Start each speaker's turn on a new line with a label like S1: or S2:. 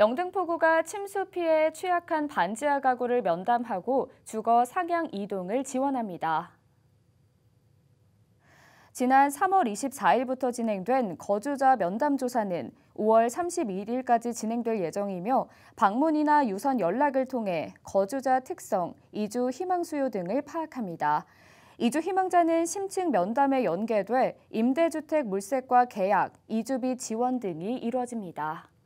S1: 영등포구가 침수 피해 취약한 반지하 가구를 면담하고 주거 상향 이동을 지원합니다. 지난 3월 24일부터 진행된 거주자 면담조사는 5월 31일까지 진행될 예정이며 방문이나 유선 연락을 통해 거주자 특성, 이주 희망 수요 등을 파악합니다. 이주 희망자는 심층 면담에 연계돼 임대주택 물색과 계약, 이주비 지원 등이 이루어집니다.